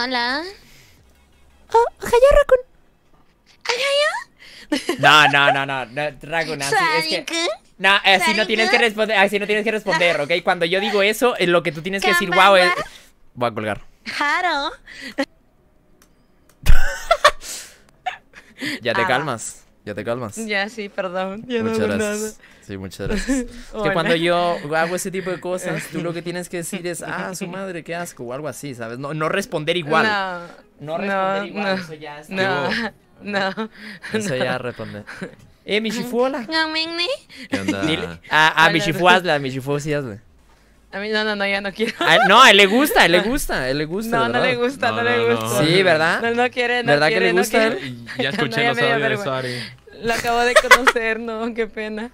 Hola. Oh, Jaya Rakun. ¿Hayo? No, no, no, no, no Rakun, así es que... No, eh, así no tienes que responder, así no tienes que responder, ¿ok? Cuando yo digo eso, eh, lo que tú tienes que decir, wow, es... Eh, voy a colgar. Claro. ya te ah. calmas. ¿Ya te calmas? Ya, sí, perdón. Ya muchas gracias. Sí, muchas gracias. que cuando yo hago ese tipo de cosas, tú lo que tienes que decir es, ah, su madre, qué asco, o algo así, ¿sabes? No, no responder igual. No, no responder no, no, eso ya es. No, no, Eso ya responder. Eh, Michifu, hola. No, ¿Qué onda? A, a Michifu, sí, A mí no, no, no, ya no quiero. no, a él le gusta, a él le gusta, a él le gusta. No, no le gusta, no, le gusta. Sí, ¿verdad? No, no quiere, no ¿verdad que le gusta? Ya escuché los audios de Sari la acabo de conocer, no, qué pena.